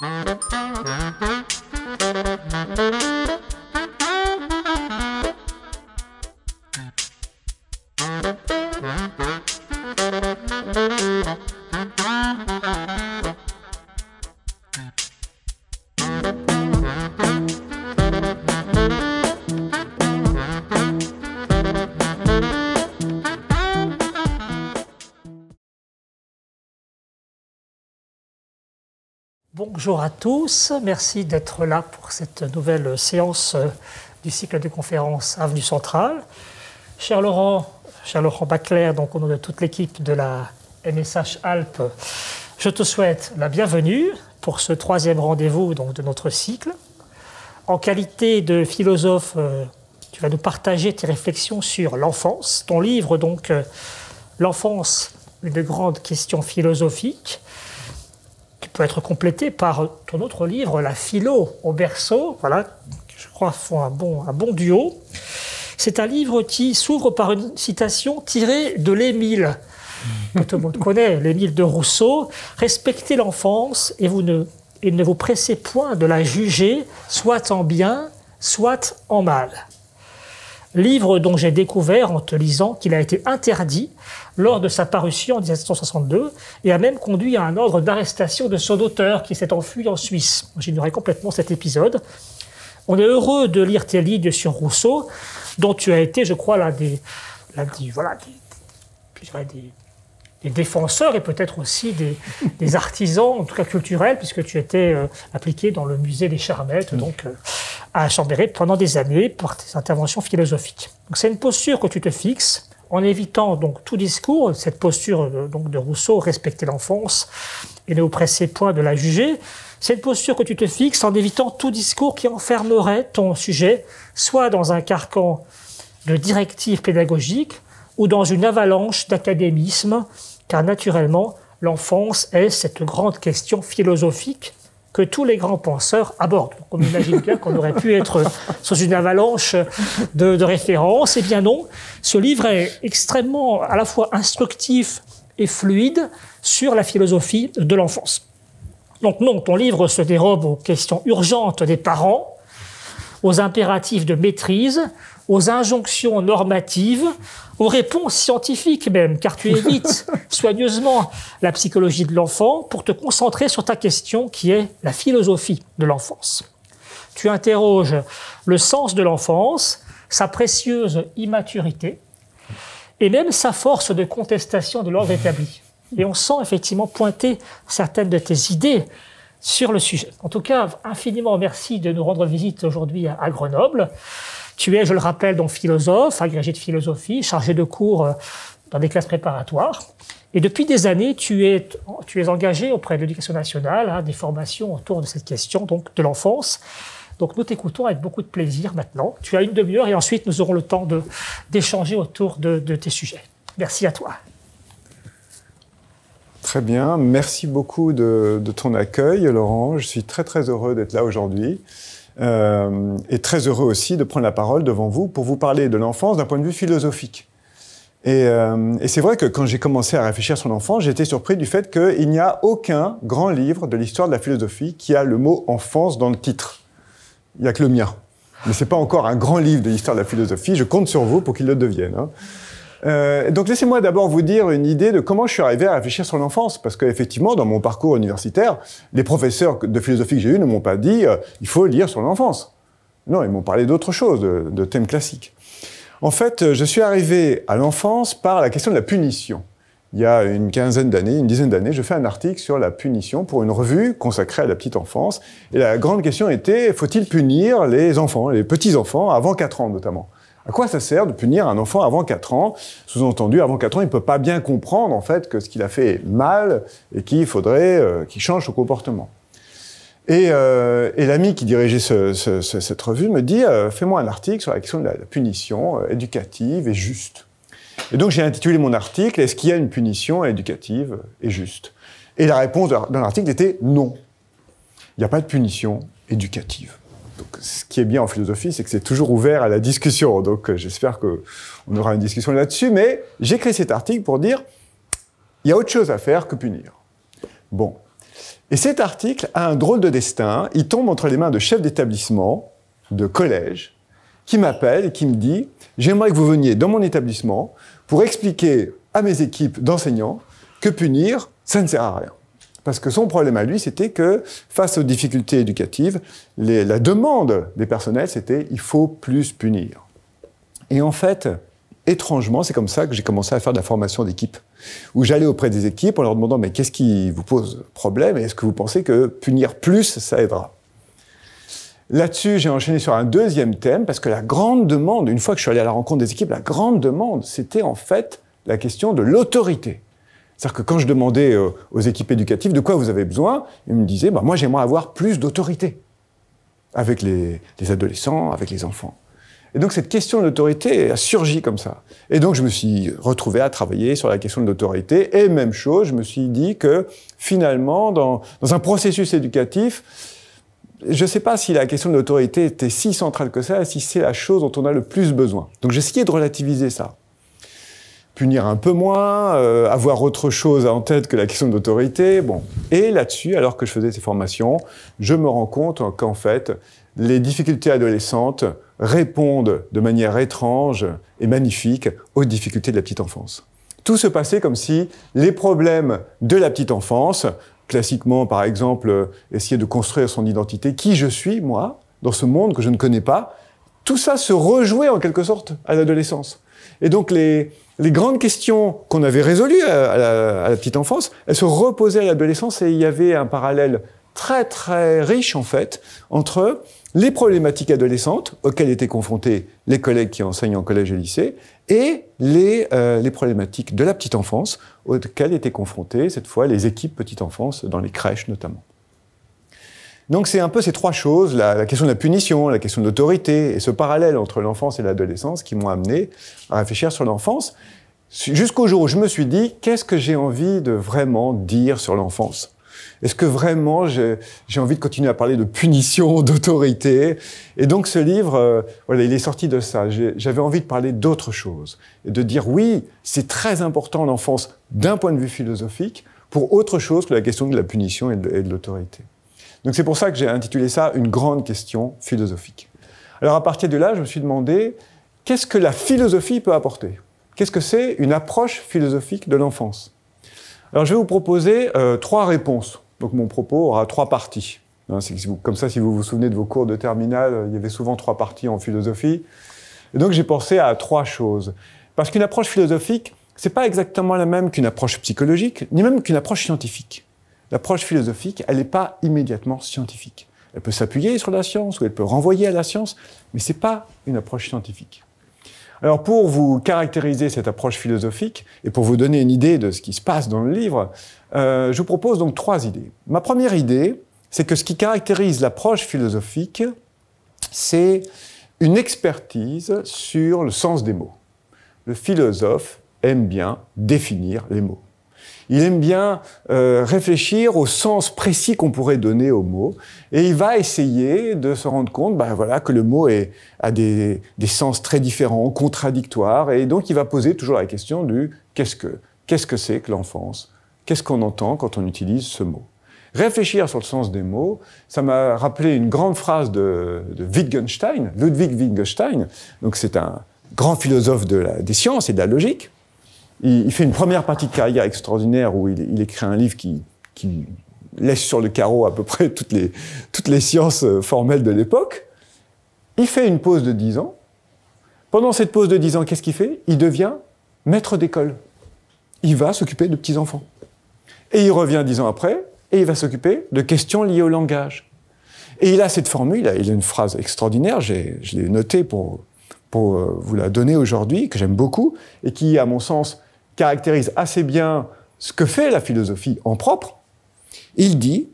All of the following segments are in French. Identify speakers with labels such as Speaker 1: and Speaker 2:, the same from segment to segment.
Speaker 1: Thank you. Bonjour à tous, merci d'être là pour cette nouvelle séance euh, du cycle de conférences Avenue Centrale. Cher Laurent, cher Laurent Baclair, donc au nom de toute l'équipe de la MSH Alpes, je te souhaite la bienvenue pour ce troisième rendez-vous donc, de notre cycle. En qualité de philosophe, euh, tu vas nous partager tes réflexions sur l'enfance. Ton livre, donc, euh, L'enfance, une grande question philosophique, peut être complété par ton autre livre, La philo au berceau, voilà, je crois font un bon, un bon duo. C'est un livre qui s'ouvre par une citation tirée de l'Émile, tout le monde connaît, l'Émile de Rousseau. Respectez l'enfance et vous ne, et ne vous pressez point de la juger, soit en bien, soit en mal livre dont j'ai découvert en te lisant qu'il a été interdit lors de sa parution en 1762 et a même conduit à un ordre d'arrestation de son auteur qui s'est enfui en Suisse. J'ignorais complètement cet épisode. On est heureux de lire tes livres sur Rousseau, dont tu as été, je crois, l'un des, voilà, des défenseurs et peut-être aussi des, artisans, en tout cas culturels, puisque tu étais appliqué euh, dans le musée des Charmettes, donc euh, à Chambéry pendant des années par tes interventions philosophiques. Donc c'est une posture que tu te fixes en évitant donc tout discours, cette posture de, euh, donc de Rousseau, respecter l'enfance et ne oppresser point de la juger, une posture que tu te fixes en évitant tout discours qui enfermerait ton sujet soit dans un carcan de directives pédagogiques ou dans une avalanche d'académisme car naturellement, l'enfance est cette grande question philosophique que tous les grands penseurs abordent. on imagine bien qu'on aurait pu être sous une avalanche de, de références. Eh bien non, ce livre est extrêmement à la fois instructif et fluide sur la philosophie de l'enfance. Donc non, ton livre se dérobe aux questions urgentes des parents, aux impératifs de maîtrise, aux injonctions normatives, aux réponses scientifiques même, car tu évites soigneusement la psychologie de l'enfant pour te concentrer sur ta question qui est la philosophie de l'enfance. Tu interroges le sens de l'enfance, sa précieuse immaturité et même sa force de contestation de l'ordre établi. Et on sent effectivement pointer certaines de tes idées sur le sujet. En tout cas, infiniment merci de nous rendre visite aujourd'hui à Grenoble. Tu es, je le rappelle, donc philosophe, agrégé de philosophie, chargé de cours euh, dans des classes préparatoires. Et depuis des années, tu es, engagé auprès de l'éducation nationale, hein, des formations autour de cette question donc de l'enfance. Donc nous t'écoutons avec beaucoup de plaisir maintenant. Tu as une demi-heure et ensuite nous aurons le temps d'échanger autour de, tes sujets. Merci à toi.
Speaker 2: Très bien, merci beaucoup de, ton accueil, Laurent. Je suis très très heureux d'être là aujourd'hui. Euh, et très heureux aussi de prendre la parole devant vous pour vous parler de l'enfance d'un point de vue philosophique. Et, euh, c'est vrai que quand j'ai commencé à réfléchir sur l'enfance, j'ai été surpris du fait qu'il n'y a aucun grand livre de l'histoire de la philosophie qui a le mot enfance dans le titre. Il n'y a que le mien. Mais c'est pas encore un grand livre de l'histoire de la philosophie. Je compte sur vous pour qu'il le devienne. Hein. Euh, donc laissez-moi d'abord vous dire une idée de comment je suis arrivé à réfléchir sur l'enfance, parce qu'effectivement, dans mon parcours universitaire, les professeurs de philosophie que j'ai eus ne m'ont pas dit euh, il faut lire sur l'enfance. Non, ils m'ont parlé d'autre chose, de, de thèmes classiques. En fait, euh, je suis arrivé à l'enfance par la question de la punition. Il y a une quinzaine d'années, une dizaine d'années, je fais un article sur la punition pour une revue consacrée à la petite enfance. Et la grande question était, faut-il punir les enfants, les petits-enfants, avant 4 ans notamment à quoi ça sert de punir un enfant avant 4 ans Sous-entendu, avant 4 ans, il ne peut pas bien comprendre en fait que ce qu'il a fait est mal et qu'il faudrait euh, qu'il change son comportement. Et, euh, l'ami qui dirigeait cette revue me dit euh, Fais-moi un article sur la question de la, la punition éducative et juste. Et donc j'ai intitulé mon article Est-ce qu'il y a une punition éducative et juste Et la réponse dans l'article était Non. Il n'y a pas de punition éducative. Donc, ce qui est bien en philosophie, c'est que c'est toujours ouvert à la discussion. Donc, euh, j'espère qu'on aura une discussion là-dessus. Mais j'écris cet article pour dire il y a autre chose à faire que punir. Bon. Et cet article a un drôle de destin. Il tombe entre les mains de chefs d'établissement, de collège, qui m'appelle et qui me dit J'aimerais que vous veniez dans mon établissement pour expliquer à mes équipes d'enseignants que punir, ça ne sert à rien. Parce que son problème à lui, c'était que face aux difficultés éducatives, la demande des personnels, c'était il faut plus punir. Et en fait, étrangement, c'est comme ça que j'ai commencé à faire de la formation d'équipe, où j'allais auprès des équipes en leur demandant mais qu'est-ce qui vous pose problème et est-ce que vous pensez que punir plus, ça aidera Là-dessus, j'ai enchaîné sur un deuxième thème, parce que la grande demande, une fois que je suis allé à la rencontre des équipes, la grande demande, c'était en fait la question de l'autorité. C'est-à-dire que quand je demandais euh, aux équipes éducatives de quoi vous avez besoin, ils me disaient bah, Moi, j'aimerais avoir plus d'autorité avec les, adolescents, avec les enfants. Et donc, cette question de l'autorité a surgi comme ça. Et donc, je me suis retrouvé à travailler sur la question de l'autorité. Et même chose, je me suis dit que finalement, dans, dans un processus éducatif, je ne sais pas si la question de l'autorité était si centrale que ça, si c'est la chose dont on a le plus besoin. Donc, j'essayais de relativiser ça punir un peu moins, euh, avoir autre chose en tête que la question d'autorité. Bon. Et là-dessus, alors que je faisais ces formations, je me rends compte qu'en fait, les difficultés adolescentes répondent de manière étrange et magnifique aux difficultés de la petite enfance. Tout se passait comme si les problèmes de la petite enfance, classiquement par exemple essayer de construire son identité, qui je suis moi, dans ce monde que je ne connais pas, tout ça se rejouait en quelque sorte à l'adolescence. Et donc les, grandes questions qu'on avait résolues à la, petite enfance, elles se reposaient à l'adolescence et il y avait un parallèle très très riche en fait entre les problématiques adolescentes auxquelles étaient confrontés les collègues qui enseignent en collège et lycée et les euh, problématiques de la petite enfance auxquelles étaient confrontées cette fois les équipes petite enfance dans les crèches notamment. Donc c'est un peu ces trois choses, la, question de la punition, la question de l'autorité, et ce parallèle entre l'enfance et l'adolescence qui m'ont amené à réfléchir sur l'enfance, jusqu'au jour où je me suis dit, qu'est-ce que j'ai envie de vraiment dire sur l'enfance est-ce que vraiment j'ai envie de continuer à parler de punition, d'autorité Et donc ce livre, euh, voilà, il est sorti de ça. J'avais envie de parler d'autre chose et de dire oui, c'est très important l'enfance d'un point de vue philosophique pour autre chose que la question de la punition et de l'autorité. Donc c'est pour ça que j'ai intitulé ça une grande question philosophique. Alors à partir de là, je me suis demandé qu'est-ce que la philosophie peut apporter Qu'est-ce que c'est une approche philosophique de l'enfance Alors je vais vous proposer euh, trois réponses. Donc mon propos aura trois parties. Hein, comme ça, si vous vous souvenez de vos cours de terminale, euh, il y avait souvent trois parties en philosophie. donc j'ai pensé à trois choses. Parce qu'une approche philosophique, c'est pas exactement la même qu'une approche psychologique, ni même qu'une approche scientifique l'approche philosophique, elle n'est pas immédiatement scientifique. Elle peut s'appuyer sur la science ou elle peut renvoyer à la science, mais ce n'est pas une approche scientifique. Alors pour vous caractériser cette approche philosophique et pour vous donner une idée de ce qui se passe dans le livre, euh, je vous propose donc trois idées. Ma première idée, c'est que ce qui caractérise l'approche philosophique, c'est une expertise sur le sens des mots. Le philosophe aime bien définir les mots. Il aime bien euh, réfléchir au sens précis qu'on pourrait donner au mot, et il va essayer de se rendre compte, ben voilà, que le mot a des, sens très différents, contradictoires, et donc il va poser toujours la question du qu'est-ce que qu'est-ce que c'est que l'enfance, qu'est-ce qu'on entend quand on utilise ce mot. Réfléchir sur le sens des mots, ça m'a rappelé une grande phrase de, Wittgenstein, Ludwig Wittgenstein. Donc c'est un grand philosophe des sciences et de la logique il, fait une première partie de carrière extraordinaire où il, écrit un livre qui, laisse sur le carreau à peu près toutes les, toutes les sciences euh, formelles de l'époque. Il fait une pause de 10 ans. Pendant cette pause de 10 ans, qu'est-ce qu'il fait Il devient maître d'école. Il va s'occuper de petits-enfants. Et il revient dix ans après, et il va s'occuper de questions liées au langage. Et il a cette formule, il a une phrase extraordinaire, je l'ai notée pour, pour euh, vous la donner aujourd'hui, que j'aime beaucoup, et qui, à mon sens, caractérise assez bien ce que fait la philosophie en propre. Il dit,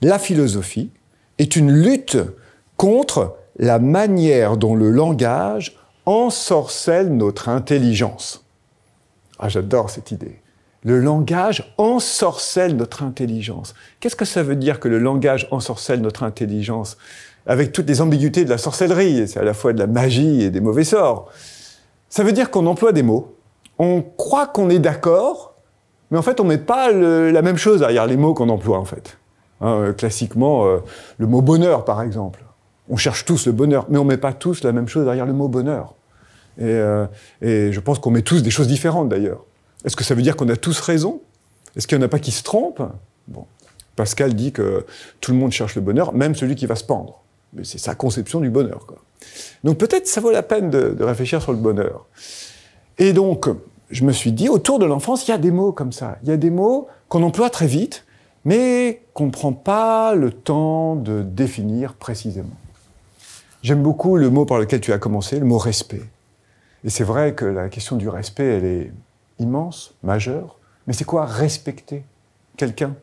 Speaker 2: la philosophie est une lutte contre la manière dont le langage ensorcelle notre intelligence. Ah, j'adore cette idée. Le langage ensorcelle notre intelligence. Qu'est-ce que ça veut dire que le langage ensorcelle notre intelligence Avec toutes les ambiguïtés de la sorcellerie, c'est à la fois de la magie et des mauvais sorts. Ça veut dire qu'on emploie des mots on croit qu'on est d'accord, mais en fait, on met pas la même chose derrière les mots qu'on emploie, en fait. Hein, euh, classiquement, euh, le mot bonheur, par exemple. On cherche tous le bonheur, mais on met pas tous la même chose derrière le mot bonheur. Et, euh, je pense qu'on met tous des choses différentes, d'ailleurs. Est-ce que ça veut dire qu'on a tous raison Est-ce qu'il n'y en a pas qui se trompent Pascal dit que tout le monde cherche le bonheur, même celui qui va se pendre. Mais c'est sa conception du bonheur. Quoi. Donc peut-être ça vaut la peine de réfléchir sur le bonheur. Et donc, je me suis dit, autour de l'enfance, il y a des mots comme ça. Il y a des mots qu'on emploie très vite, mais qu'on ne prend pas le temps de définir précisément. J'aime beaucoup le mot par lequel tu as commencé, le mot respect. Et c'est vrai que la question du respect, elle est immense, majeure. Mais c'est quoi respecter quelqu'un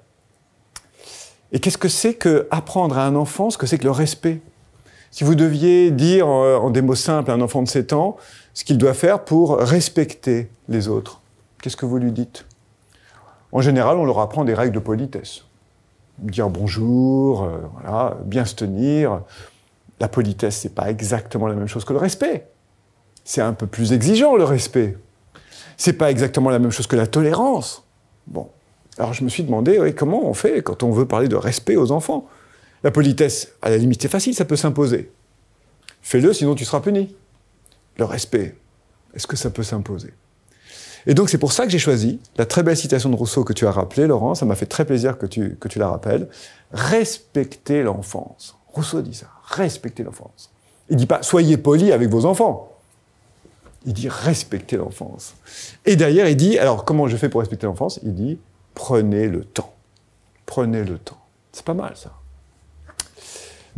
Speaker 2: Et qu'est-ce que c'est que apprendre à un enfant ce que c'est que le respect Si vous deviez dire euh, en des mots simples à un enfant de 7 ans, ce qu'il doit faire pour respecter les autres. Qu'est-ce que vous lui dites En général, on leur apprend des règles de politesse. Dire bonjour, euh, bien se tenir. La politesse, ce n'est pas exactement la même chose que le respect. C'est un peu plus exigeant le respect. Ce n'est pas exactement la même chose que la tolérance. Bon, alors je me suis demandé comment on fait quand on veut parler de respect aux enfants. La politesse, à la limite, c'est facile, ça peut s'imposer. Fais-le, sinon tu seras puni le respect, est-ce que ça peut s'imposer Et donc c'est pour ça que j'ai choisi la très belle citation de Rousseau que tu as rappelée, Laurent, ça m'a fait très plaisir que tu, que tu la rappelles, respectez l'enfance. Rousseau dit ça, respectez l'enfance. Il dit pas soyez poli avec vos enfants. Il dit respectez l'enfance. Et derrière, il dit alors comment je fais pour respecter l'enfance Il dit prenez le temps. Prenez le temps. C'est pas mal ça.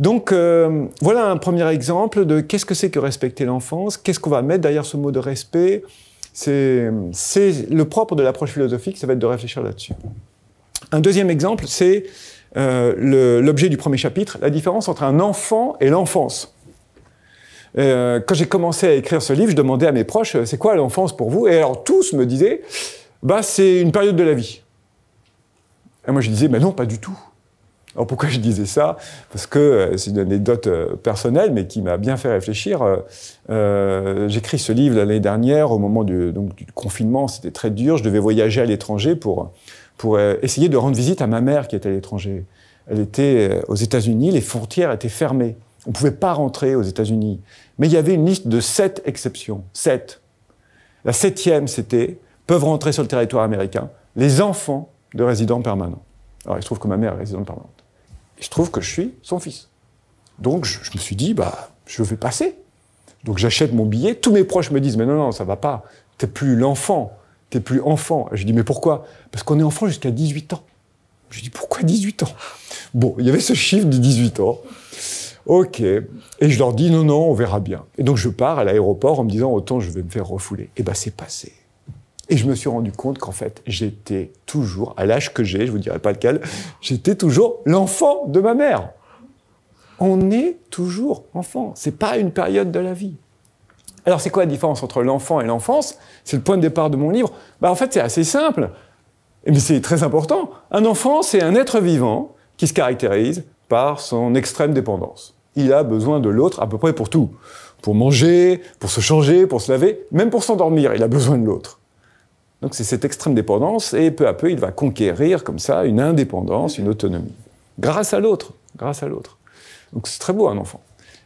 Speaker 2: Donc euh, voilà un premier exemple de qu'est-ce que c'est que respecter l'enfance, qu'est-ce qu'on va mettre derrière ce mot de respect. C'est le propre de l'approche philosophique, ça va être de réfléchir là-dessus. Un deuxième exemple, c'est euh, l'objet du premier chapitre, la différence entre un enfant et l'enfance. Euh, quand j'ai commencé à écrire ce livre, je demandais à mes proches, c'est quoi l'enfance pour vous Et alors tous me disaient, bah, c'est une période de la vie. Et moi je disais, mais non, pas du tout. Alors pourquoi je disais ça Parce que euh, c'est une anecdote euh, personnelle, mais qui m'a bien fait réfléchir. Euh, euh J'écris ce livre l'année dernière, au moment du, confinement, c'était très dur. Je devais voyager à l'étranger pour, pour essayer de rendre visite à ma mère qui était à l'étranger. Elle était aux États-Unis, les frontières étaient fermées. On ne pouvait pas rentrer aux États-Unis. Mais il y avait une liste de sept exceptions. Sept. La septième, c'était peuvent rentrer sur le territoire américain les enfants de résidents permanents. Alors il se trouve que ma mère est résidente permanente. Je trouve que je suis son fils. Donc je, me suis dit, bah, je vais passer. Donc j'achète mon billet. Tous mes proches me disent, mais non, non, ça va pas. T'es plus l'enfant. T'es plus enfant. Je dis, mais pourquoi Parce qu'on est enfant jusqu'à 18 ans. Je dis, pourquoi 18 ans Bon, il y avait ce chiffre de 18 ans. Ok. Et je leur dis, non, non, on verra bien. Et donc je pars à l'aéroport en me disant, autant je vais me faire refouler. Et bien, bah, c'est passé. Et je me suis rendu compte qu'en fait, j'étais toujours, à l'âge que j'ai, je vous dirai pas lequel, j'étais toujours l'enfant de ma mère. On est toujours enfant. C'est pas une période de la vie. Alors, c'est quoi la différence entre l'enfant et l'enfance C'est le point de départ de mon livre. Bah, en fait, c'est assez simple, mais c'est très important. Un enfant, c'est un être vivant qui se caractérise par son extrême dépendance. Il a besoin de l'autre à peu près pour tout. Pour manger, pour se changer, pour se laver, même pour s'endormir, il a besoin de l'autre. Donc c'est cette extrême dépendance, et peu à peu, il va conquérir comme ça une indépendance, une autonomie, grâce à l'autre, grâce à l'autre. Donc c'est très beau un enfant.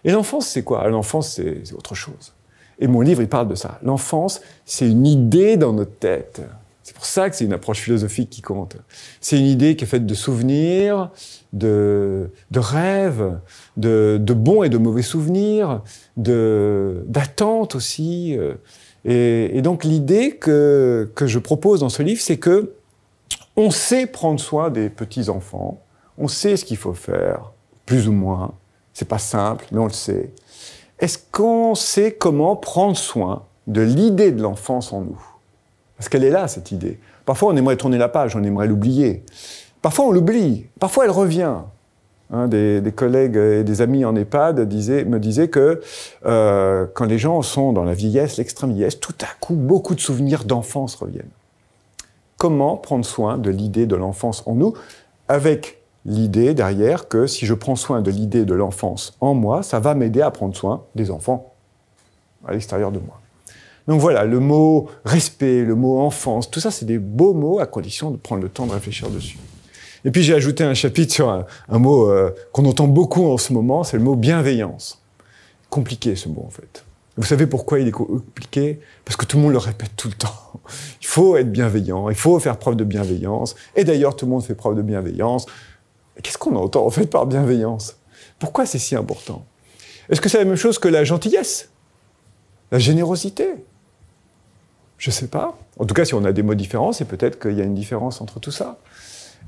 Speaker 2: Et l'enfance, c'est quoi L'enfance, c'est autre chose. Et mon livre, il parle de ça. L'enfance, c'est une idée dans notre tête. C'est pour ça que c'est une approche philosophique qui compte. C'est une idée qui est faite de souvenirs, de, rêves, de, bons et de mauvais souvenirs, d'attentes aussi. Euh, et, donc l'idée que, je propose dans ce livre, c'est que on sait prendre soin des petits enfants, on sait ce qu'il faut faire, plus ou moins. C'est pas simple, mais on le sait. Est-ce qu'on sait comment prendre soin de l'idée de l'enfance en nous Parce qu'elle est là, cette idée. Parfois, on aimerait tourner la page, on aimerait l'oublier. Parfois, on l'oublie. Parfois, elle revient. Hein, des, collègues et des amis en EHPAD me disaient que euh, quand les gens sont dans la vieillesse, l'extrême vieillesse, tout à coup, beaucoup de souvenirs d'enfance reviennent. Comment prendre soin de l'idée de l'enfance en nous, avec l'idée derrière que si je prends soin de l'idée de l'enfance en moi, ça va m'aider à prendre soin des enfants à l'extérieur de moi. Donc voilà, le mot respect, le mot enfance, tout ça, c'est des beaux mots à condition de prendre le temps de réfléchir dessus. Et puis j'ai ajouté un chapitre sur un, mot euh, qu'on entend beaucoup en ce moment, c'est le mot bienveillance. Compliqué ce mot en fait. Vous savez pourquoi il est compliqué Parce que tout le monde le répète tout le temps. Il faut être bienveillant, il faut faire preuve de bienveillance. Et d'ailleurs, tout le monde fait preuve de bienveillance. Qu'est-ce qu'on entend en fait par bienveillance Pourquoi c'est si important Est-ce que c'est la même chose que la gentillesse La générosité Je ne sais pas. En tout cas, si on a des mots différents, c'est peut-être qu'il y a une différence entre tout ça.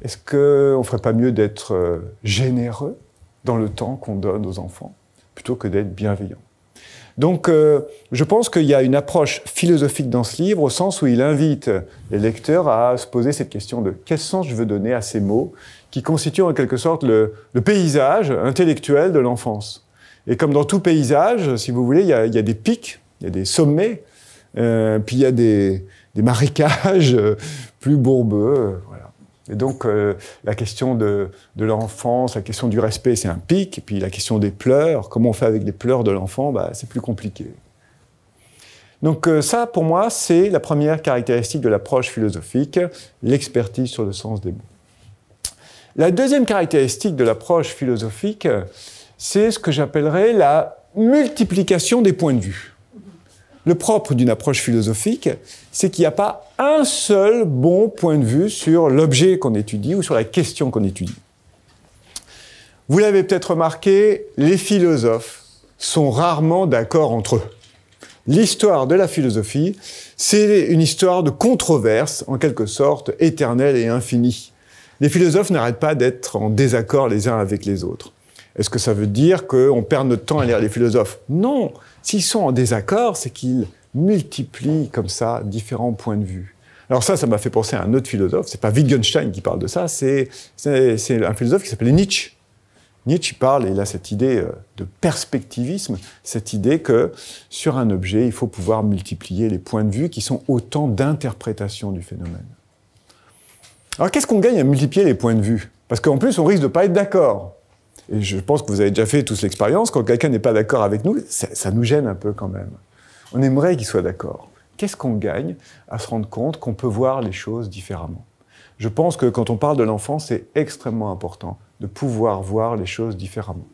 Speaker 2: Est-ce qu'on ne ferait pas mieux d'être euh, généreux dans le temps qu'on donne aux enfants plutôt que d'être bienveillant donc, euh, je pense qu'il y a une approche philosophique dans ce livre, au sens où il invite les lecteurs à se poser cette question de quel sens je veux donner à ces mots qui constituent en quelque sorte le, paysage intellectuel de l'enfance. Et comme dans tout paysage, si vous voulez, il y a, des pics, il y a des sommets, euh, puis il y a des, marécages plus bourbeux. voilà. Et donc, euh, la question de, de l'enfance, la question du respect, c'est un pic. Et puis, la question des pleurs, comment on fait avec les pleurs de l'enfant, bah, c'est plus compliqué. Donc, euh, ça, pour moi, c'est la première caractéristique de l'approche philosophique, l'expertise sur le sens des mots. La deuxième caractéristique de l'approche philosophique, c'est ce que j'appellerais la multiplication des points de vue. Le propre d'une approche philosophique, c'est qu'il n'y a pas un seul bon point de vue sur l'objet qu'on étudie ou sur la question qu'on étudie. Vous l'avez peut-être remarqué, les philosophes sont rarement d'accord entre eux. L'histoire de la philosophie, c'est une histoire de controverse, en quelque sorte, éternelle et infinie. Les philosophes n'arrêtent pas d'être en désaccord les uns avec les autres. Est-ce que ça veut dire qu'on perd notre temps à lire les philosophes Non. S'ils sont en désaccord, c'est qu'ils multiplient comme ça différents points de vue. Alors ça, ça m'a fait penser à un autre philosophe. C'est pas Wittgenstein qui parle de ça, c'est un philosophe qui s'appelait Nietzsche. Nietzsche parle, et il a cette idée euh, de perspectivisme, cette idée que sur un objet, il faut pouvoir multiplier les points de vue qui sont autant d'interprétations du phénomène. Alors qu'est-ce qu'on gagne à multiplier les points de vue Parce qu'en plus, on risque de pas être d'accord et je pense que vous avez déjà fait tous l'expérience, quand quelqu'un n'est pas d'accord avec nous, ça, nous gêne un peu quand même. On aimerait qu'il soit d'accord. Qu'est-ce qu'on gagne à se rendre compte qu'on peut voir les choses différemment Je pense que quand on parle de l'enfance, c'est extrêmement important de pouvoir voir les choses différemment.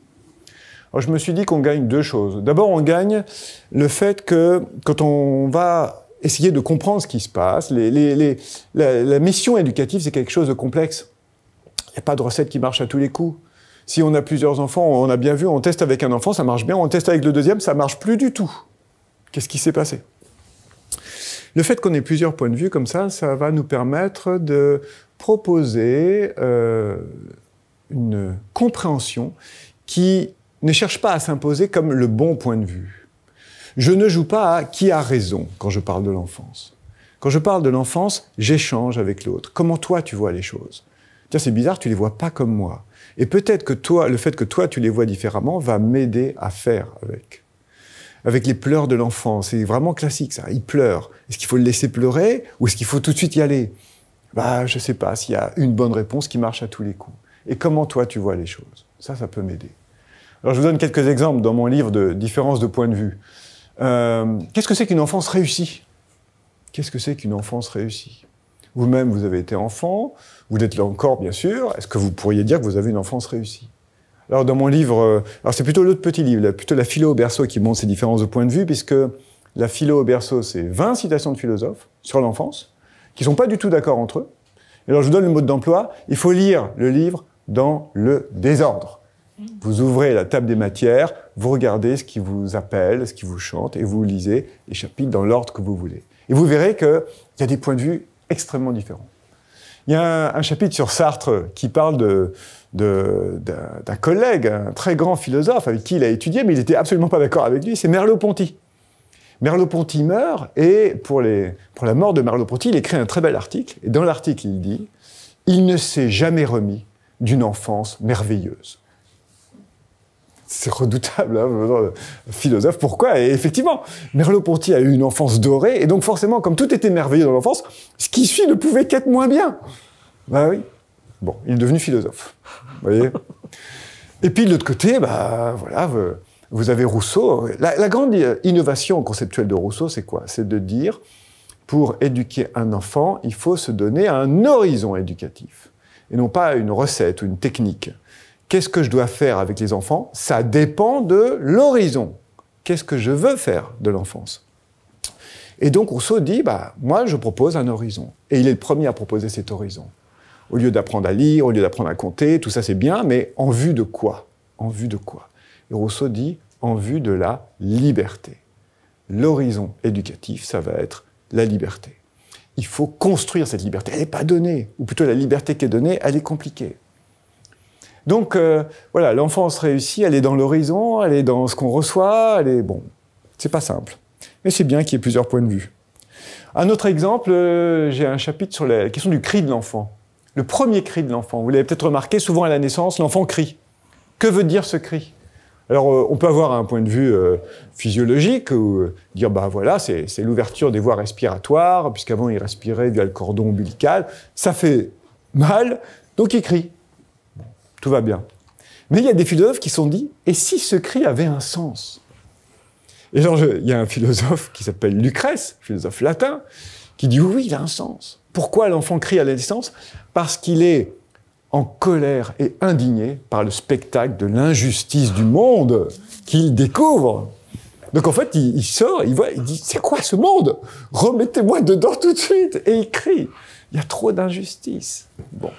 Speaker 2: Alors je me suis dit qu'on gagne deux choses. D'abord, on gagne le fait que quand on va essayer de comprendre ce qui se passe, les, la, la mission éducative, c'est quelque chose de complexe. Il n'y a pas de recette qui marche à tous les coups. Si on a plusieurs enfants, on a bien vu, on teste avec un enfant, ça marche bien, on teste avec le deuxième, ça marche plus du tout. Qu'est-ce qui s'est passé Le fait qu'on ait plusieurs points de vue comme ça, ça va nous permettre de proposer euh, une compréhension qui ne cherche pas à s'imposer comme le bon point de vue. Je ne joue pas à qui a raison quand je parle de l'enfance. Quand je parle de l'enfance, j'échange avec l'autre. Comment toi tu vois les choses Tiens, c'est bizarre, tu les vois pas comme moi. Et peut-être que toi, le fait que toi, tu les vois différemment va m'aider à faire avec. Avec les pleurs de l'enfant. C'est vraiment classique, ça. Il pleure. Est-ce qu'il faut le laisser pleurer ou est-ce qu'il faut tout de suite y aller? Bah, je sais pas s'il y a une bonne réponse qui marche à tous les coups. Et comment toi, tu vois les choses? Ça, ça peut m'aider. Alors, je vous donne quelques exemples dans mon livre de différences de point de vue. Euh, qu'est-ce que c'est qu'une enfance réussie Qu'est-ce que c'est qu'une enfance réussie vous-même, vous avez été enfant, vous êtes là encore, bien sûr. Est-ce que vous pourriez dire que vous avez une enfance réussie Alors, dans mon livre, euh, alors c'est plutôt l'autre petit livre, plutôt la philo au berceau qui montre ces différences de point de vue, puisque la philo au berceau, c'est 20 citations de philosophes sur l'enfance, qui ne sont pas du tout d'accord entre eux. Et alors, je vous donne le mode d'emploi. Il faut lire le livre dans le désordre. Vous ouvrez la table des matières, vous regardez ce qui vous appelle, ce qui vous chante, et vous lisez les chapitres dans l'ordre que vous voulez. Et vous verrez qu'il y a des points de vue extrêmement différent. Il y a un, chapitre sur Sartre qui parle d'un collègue, un très grand philosophe avec qui il a étudié, mais il n'était absolument pas d'accord avec lui, c'est Merleau-Ponty. Merleau-Ponty meurt, et pour, pour la mort de Merleau-Ponty, il écrit un très bel article, et dans l'article, il dit « Il ne s'est jamais remis d'une enfance merveilleuse. » c'est redoutable, hein, euh, philosophe, pourquoi Et effectivement, Merleau-Ponty a eu une enfance dorée, et donc forcément, comme tout était merveilleux dans l'enfance, ce qui suit ne pouvait qu'être moins bien. Ben oui. Bon, il est devenu philosophe. Vous voyez Et puis de l'autre côté, bah voilà, vous, avez Rousseau. La, la, grande innovation conceptuelle de Rousseau, c'est quoi C'est de dire, pour éduquer un enfant, il faut se donner un horizon éducatif, et non pas une recette ou une technique qu'est-ce que je dois faire avec les enfants Ça dépend de l'horizon. Qu'est-ce que je veux faire de l'enfance Et donc Rousseau dit, bah, moi je propose un horizon. Et il est le premier à proposer cet horizon. Au lieu d'apprendre à lire, au lieu d'apprendre à compter, tout ça c'est bien, mais en vue de quoi En vue de quoi Et Rousseau dit, en vue de la liberté. L'horizon éducatif, ça va être la liberté. Il faut construire cette liberté. Elle n'est pas donnée, ou plutôt la liberté qui est donnée, elle est compliquée. Donc euh, voilà, l'enfance réussie, elle est dans l'horizon, elle est dans ce qu'on reçoit, elle est bon. C'est pas simple, mais c'est bien qu'il y ait plusieurs points de vue. Un autre exemple, euh, j'ai un chapitre sur la question du cri de l'enfant. Le premier cri de l'enfant. Vous l'avez peut-être remarqué, souvent à la naissance, l'enfant crie. Que veut dire ce cri alors, euh, on peut avoir un point de vue physiologique ou dire, bah voilà, c'est l'ouverture des voies respiratoires, puisqu'avant il respirait via le cordon ombilical, ça fait mal, donc il crie tout va bien. Mais il y a des philosophes qui sont dit, et si ce cri avait un sens Et genre, il y a un philosophe qui s'appelle Lucrèce, philosophe latin, qui dit, oui, il a un sens. Pourquoi l'enfant crie à la Parce qu'il est en colère et indigné par le spectacle de l'injustice du monde qu'il découvre. Donc en fait, il, il, sort, il voit, il dit c'est quoi ce monde Remettez-moi dedans tout de suite Et il crie. Il y a trop d'injustice. Bon.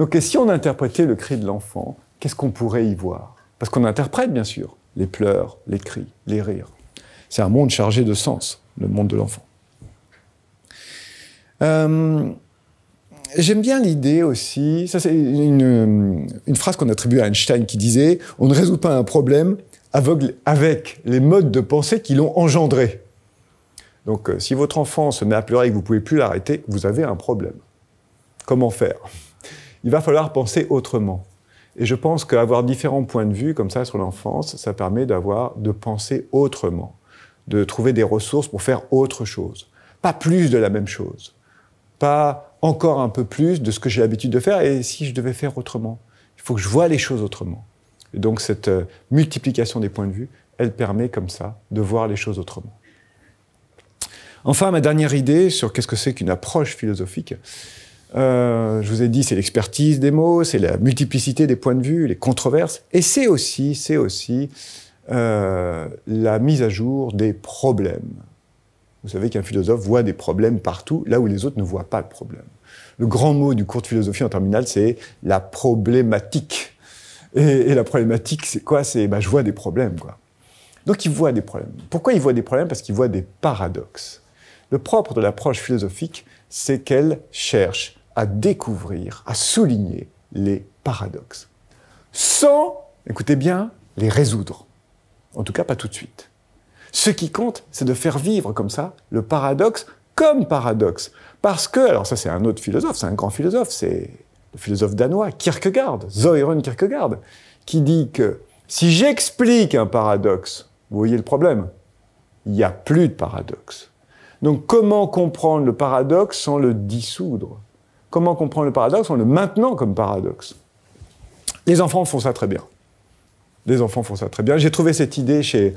Speaker 2: Donc, si on interprétait le cri de l'enfant, qu'est-ce qu'on pourrait y voir Parce qu'on interprète, bien sûr, les pleurs, les cris, les rires. C'est un monde chargé de sens, le monde de l'enfant. Euh, j'aime bien l'idée aussi, ça c'est une, phrase qu'on attribue à Einstein qui disait « On ne résout pas un problème aveugle avec les modes de pensée qui l'ont engendré ». Donc euh, si votre enfant se met à pleurer et que vous ne pouvez plus l'arrêter, vous avez un problème. Comment faire il va falloir penser autrement. Et je pense qu'avoir différents points de vue comme ça sur l'enfance, ça permet d'avoir, de penser autrement, de trouver des ressources pour faire autre chose. Pas plus de la même chose. Pas encore un peu plus de ce que j'ai l'habitude de faire et si je devais faire autrement. Il faut que je vois les choses autrement. Et donc cette euh, multiplication des points de vue, elle permet comme ça de voir les choses autrement. Enfin, ma dernière idée sur qu'est-ce que c'est qu'une approche philosophique, euh, je vous ai dit, c'est l'expertise des mots, c'est la multiplicité des points de vue, les controverses, et c'est aussi, c'est aussi euh, la mise à jour des problèmes. Vous savez qu'un philosophe voit des problèmes partout, là où les autres ne voient pas le problème. Le grand mot du cours de philosophie en terminale, c'est la problématique. Et, la problématique, c'est quoi C'est bah, je vois des problèmes, quoi. Donc il voit des problèmes. Pourquoi il voit des problèmes Parce qu'il voit des paradoxes. Le propre de l'approche philosophique, c'est qu'elle cherche à découvrir, à souligner les paradoxes. Sans, écoutez bien, les résoudre. En tout cas, pas tout de suite. Ce qui compte, c'est de faire vivre comme ça le paradoxe comme paradoxe. Parce que, alors ça c'est un autre philosophe, c'est un grand philosophe, c'est le philosophe danois Kierkegaard, Søren Kierkegaard, qui dit que si j'explique un paradoxe, vous voyez le problème, il n'y a plus de paradoxe. Donc comment comprendre le paradoxe sans le dissoudre Comment comprendre le paradoxe En le maintenant comme paradoxe. Les enfants font ça très bien. Les enfants font ça très bien. J'ai trouvé cette idée chez,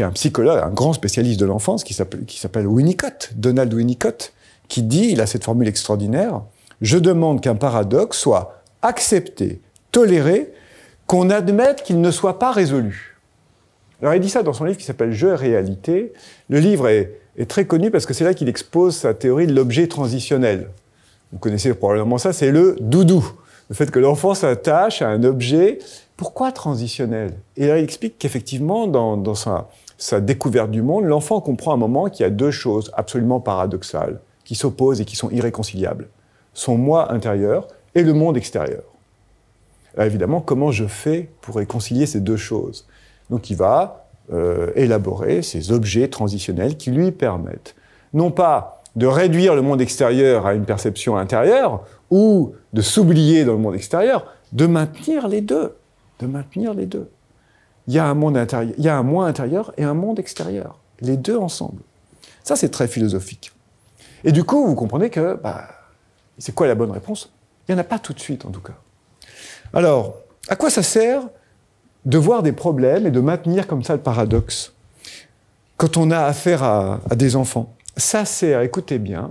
Speaker 2: un psychologue, un grand spécialiste de l'enfance qui s'appelle Winnicott, Donald Winnicott, qui dit, il a cette formule extraordinaire, je demande qu'un paradoxe soit accepté, toléré, qu'on admette qu'il ne soit pas résolu. Alors il dit ça dans son livre qui s'appelle Jeu et réalité. Le livre est très connu parce que c'est là qu'il expose sa théorie de l'objet transitionnel vous connaissez probablement ça, c'est le doudou. Le fait que l'enfant s'attache à un objet. Pourquoi transitionnel Et là, il explique qu'effectivement, dans, sa, découverte du monde, l'enfant comprend à un moment qu'il y a deux choses absolument paradoxales qui s'opposent et qui sont irréconciliables. Son moi intérieur et le monde extérieur. évidemment, comment je fais pour réconcilier ces deux choses Donc il va euh, élaborer ces objets transitionnels qui lui permettent, non pas de réduire le monde extérieur à une perception intérieure ou de s'oublier dans le monde extérieur, de maintenir les deux. De maintenir les deux. Il y a un monde intérieur, il y a un moi intérieur et un monde extérieur. Les deux ensemble. Ça, c'est très philosophique. Et du coup, vous comprenez que, bah, c'est quoi la bonne réponse Il n'y en a pas tout de suite, en tout cas. Alors, à quoi ça sert de voir des problèmes et de maintenir comme ça le paradoxe quand on a affaire à des enfants ça sert, écoutez bien,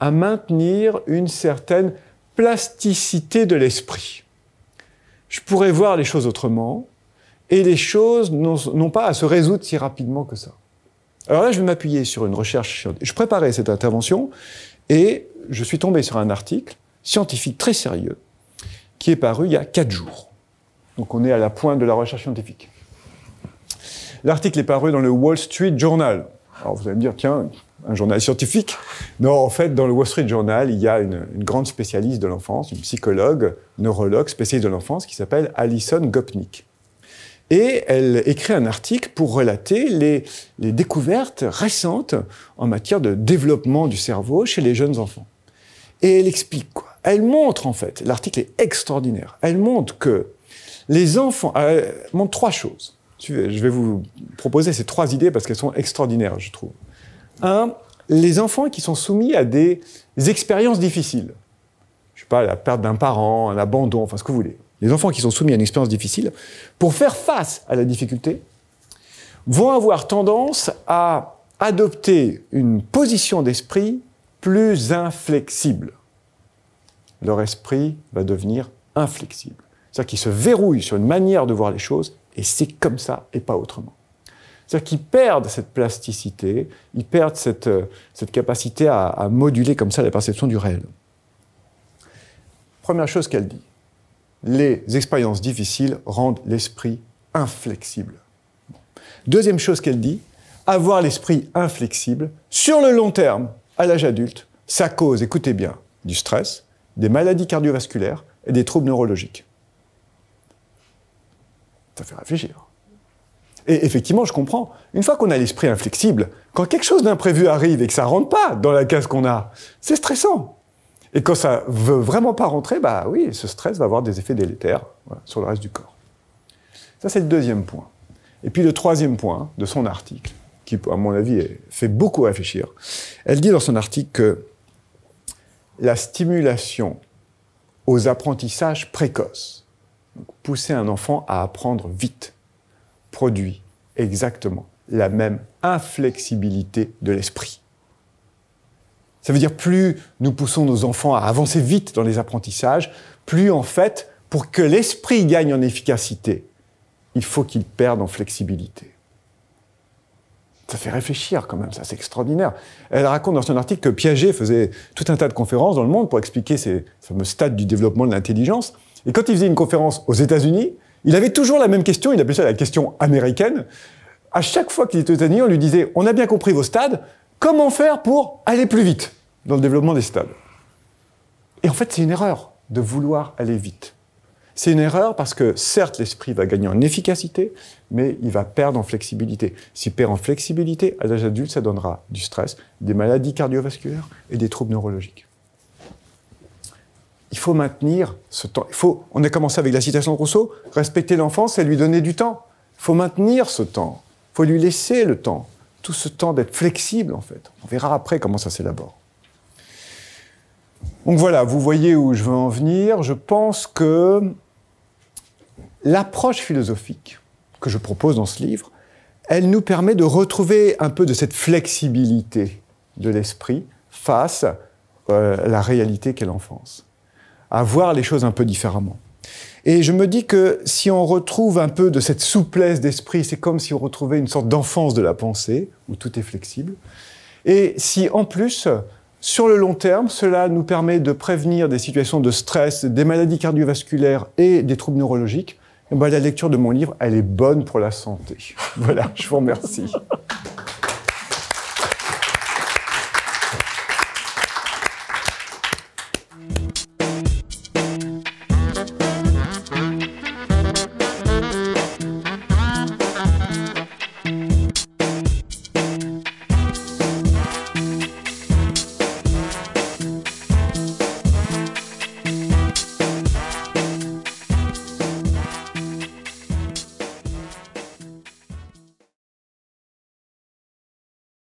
Speaker 2: à maintenir une certaine plasticité de l'esprit. Je pourrais voir les choses autrement, et les choses n'ont pas à se résoudre si rapidement que ça. Alors là, je vais m'appuyer sur une recherche. Je préparais cette intervention et je suis tombé sur un article scientifique très sérieux qui est paru il y a quatre jours. Donc on est à la pointe de la recherche scientifique. L'article est paru dans le Wall Street Journal. Alors vous allez me dire, tiens, un journal scientifique. Non, en fait, dans le Wall Street Journal, il y a une, grande spécialiste de l'enfance, une psychologue, neurologue, spécialiste de l'enfance, qui s'appelle Alison Gopnik. Et elle écrit un article pour relater les, les découvertes récentes en matière de développement du cerveau chez les jeunes enfants. Et elle explique quoi Elle montre en fait, l'article est extraordinaire, elle montre que les enfants, euh, elle montre trois choses. Je vais vous proposer ces trois idées parce qu'elles sont extraordinaires, je trouve. Un, les enfants qui sont soumis à des expériences difficiles, je ne sais pas, la perte d'un parent, un abandon, enfin ce que vous voulez, les enfants qui sont soumis à une expérience difficile, pour faire face à la difficulté, vont avoir tendance à adopter une position d'esprit plus inflexible. Leur esprit va devenir inflexible. C'est-à-dire qu'ils se verrouillent sur une manière de voir les choses, et c'est comme ça et pas autrement. C'est-à-dire qu'ils perdent cette plasticité, ils perdent euh, cette, capacité à, à moduler comme ça la perception du réel. Première chose qu'elle dit, les expériences difficiles rendent l'esprit inflexible. Deuxième chose qu'elle dit, avoir l'esprit inflexible, sur le long terme, à l'âge adulte, ça cause, écoutez bien, du stress, des maladies cardiovasculaires et des troubles neurologiques. Ça fait réfléchir. Et effectivement, je comprends. Une fois qu'on a l'esprit inflexible, quand quelque chose d'imprévu arrive et que ça rentre pas dans la case qu'on a, c'est stressant. Et quand ça veut vraiment pas rentrer, bah oui, ce stress va avoir des effets délétères sur le reste du corps. Ça, c'est le deuxième point. Et puis le troisième point de son article, qui, à mon avis, fait beaucoup réfléchir, elle dit dans son article que la stimulation aux apprentissages précoces, pousser un enfant à apprendre vite, produit exactement la même inflexibilité de l'esprit. Ça veut dire plus nous poussons nos enfants à avancer vite dans les apprentissages, plus en fait, pour que l'esprit gagne en efficacité, il faut qu'il perde en flexibilité. Ça fait réfléchir quand même, ça c'est extraordinaire. Elle raconte dans son article que Piaget faisait tout un tas de conférences dans le monde pour expliquer ces fameux stades du développement de l'intelligence. Et quand il faisait une conférence aux États-Unis, il avait toujours la même question, il appelait ça la question américaine. À chaque fois qu'il était aux on lui disait On a bien compris vos stades, comment faire pour aller plus vite dans le développement des stades Et en fait, c'est une erreur de vouloir aller vite. C'est une erreur parce que certes, l'esprit va gagner en efficacité, mais il va perdre en flexibilité. S'il perd en flexibilité, à l'âge adulte, ça donnera du stress, des maladies cardiovasculaires et des troubles neurologiques il faut maintenir ce temps. Il faut, on a commencé avec la citation de Rousseau, respecter l'enfance et lui donner du temps. Il faut maintenir ce temps. Il faut lui laisser le temps. Tout ce temps d'être flexible, en fait. On verra après comment ça s'élabore. Donc voilà, vous voyez où je veux en venir. Je pense que l'approche philosophique que je propose dans ce livre, elle nous permet de retrouver un peu de cette flexibilité de l'esprit face à euh, la réalité qu'est l'enfance à voir les choses un peu différemment. Et je me dis que si on retrouve un peu de cette souplesse d'esprit, c'est comme si on retrouvait une sorte d'enfance de la pensée, où tout est flexible, et si en plus, sur le long terme, cela nous permet de prévenir des situations de stress, des maladies cardiovasculaires et des troubles neurologiques, eh ben, la lecture de mon livre, elle est bonne pour la santé. Voilà, je vous remercie.